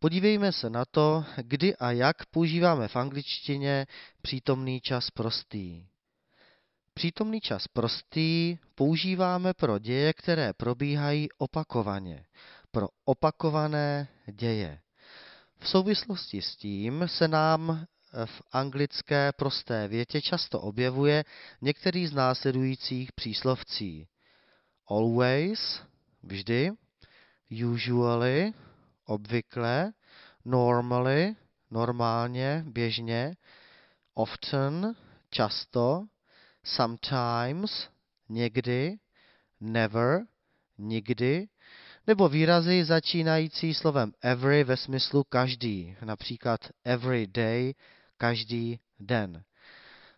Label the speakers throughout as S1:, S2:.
S1: Podívejme se na to, kdy a jak používáme v angličtině přítomný čas prostý. Přítomný čas prostý používáme pro děje, které probíhají opakovaně, pro opakované děje. V souvislosti s tím se nám v anglické prosté větě často objevuje některý z následujících příslovcí. Always, vždy, usually, obvykle, normally, normálně, běžně, often, často, sometimes, někdy, never, nikdy, nebo výrazy začínající slovem every ve smyslu každý, například every day, každý den.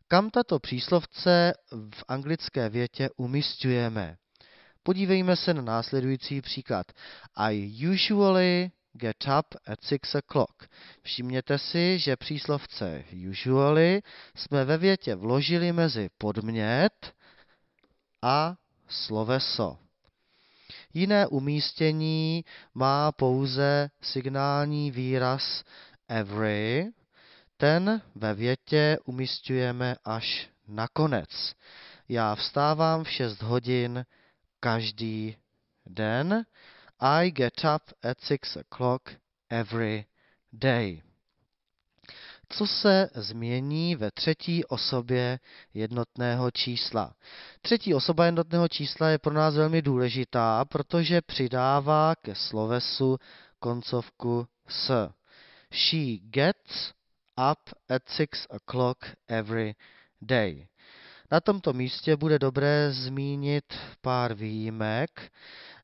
S1: Kam tato příslovce v anglické větě umistujeme? Podívejme se na následující příklad. I usually get up at six o'clock. Všimněte si, že příslovce usually jsme ve větě vložili mezi podmět a sloveso. Jiné umístění má pouze signální výraz every, ten ve větě umístujeme až na konec. Já vstávám v 6 hodin každý den. I get up at six o'clock every day. Co se změní ve třetí osobě jednotného čísla? Třetí osoba jednotného čísla je pro nás velmi důležitá, protože přidává ke slovesu koncovku s. She gets up at six o'clock every day. Na tomto místě bude dobré zmínit pár výjimek.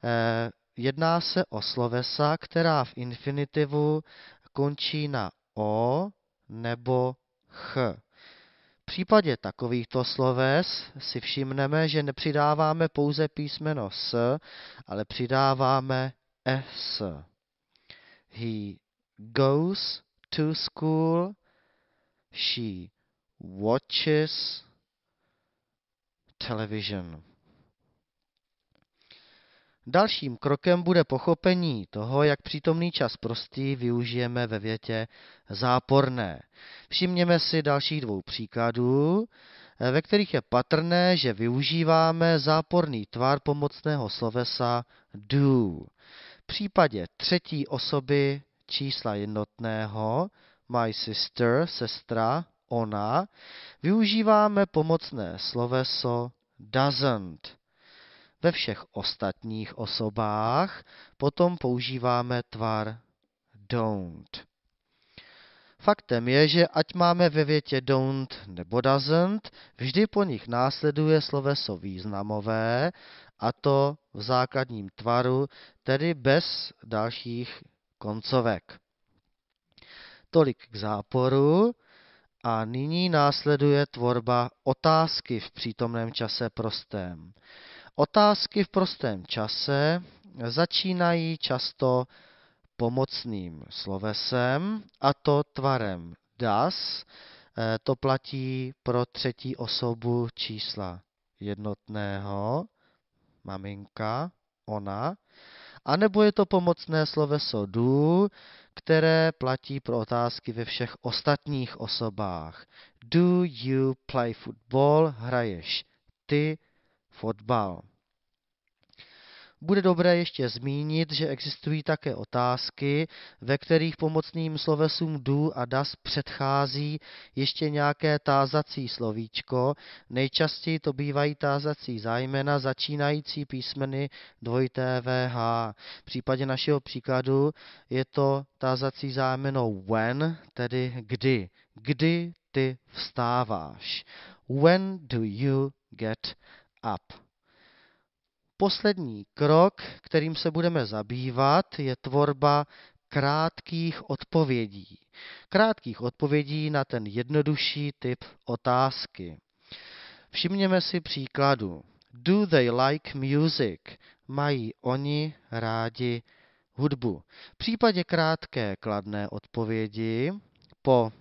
S1: Eh, jedná se o slovesa, která v infinitivu končí na o nebo ch. V případě takovýchto sloves si všimneme, že nepřidáváme pouze písmeno s, ale přidáváme s. He goes to school. She watches television. Dalším krokem bude pochopení toho, jak přítomný čas prostý využijeme ve větě záporné. Všimněme si dalších dvou příkladů, eh, ve kterých je patrné, že využíváme záporný tvar pomocného slovesa do. V případě třetí osoby čísla jednotného, my sister, sestra, ona, využíváme pomocné sloveso doesn't. Ve všech ostatních osobách potom používáme tvar don't. Faktem je, že ať máme ve větě don't nebo doesn't, vždy po nich následuje sloveso významové, a to v základním tvaru, tedy bez dalších koncovek. Tolik k záporu. A nyní následuje tvorba otázky v přítomném čase prostém. Otázky v prostém čase začínají často pomocným slovesem, a to tvarem das. Eh, to platí pro třetí osobu čísla jednotného, maminka, ona, a nebo je to pomocné sloveso do, které platí pro otázky ve všech ostatních osobách. Do you play football? Hraješ ty fotbal. Bude dobré ještě zmínit, že existují také otázky, ve kterých pomocným slovesům du a das předchází ještě nějaké tázací slovíčko. Nejčastěji to bývají tázací zájmena začínající písmeny dvojité VH. V případě našeho příkladu je to tázací zájmeno when, tedy kdy. Kdy ty vstáváš? When do you get up. Poslední krok, kterým se budeme zabývat, je tvorba krátkých odpovědí. Krátkých odpovědí na ten jednodušší typ otázky. Všimněme si příkladu. Do they like music? Mají oni rádi hudbu. V případě krátké kladné odpovědi po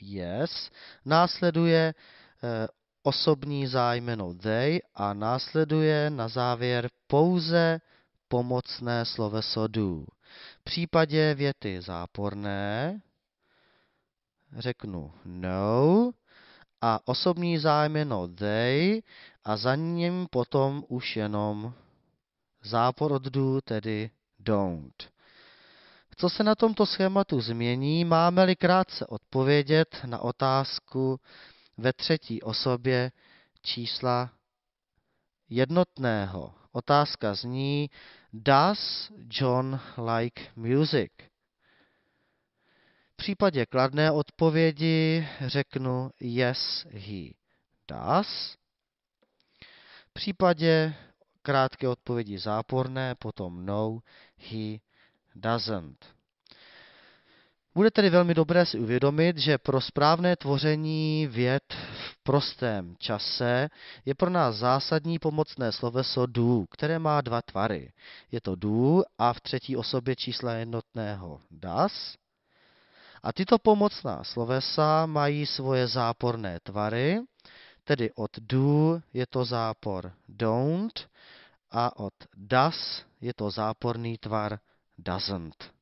S1: yes následuje eh, osobní zájmeno they a následuje na závěr pouze pomocné sloveso do. V případě věty záporné řeknu no a osobní zájmeno they a za ním potom už jenom zápor od do, tedy don't. Co se na tomto schématu změní, máme-li krátce odpovědět na otázku, ve třetí osobě čísla jednotného. Otázka zní, does John like music? V případě kladné odpovědi řeknu yes, he does. V případě krátké odpovědi záporné potom no, he doesn't. Bude tedy velmi dobré si uvědomit, že pro správné tvoření věd v prostém čase je pro nás zásadní pomocné sloveso do, které má dva tvary. Je to do a v třetí osobě čísla jednotného das. A tyto pomocná slovesa mají svoje záporné tvary, tedy od do je to zápor don't a od das je to záporný tvar doesn't.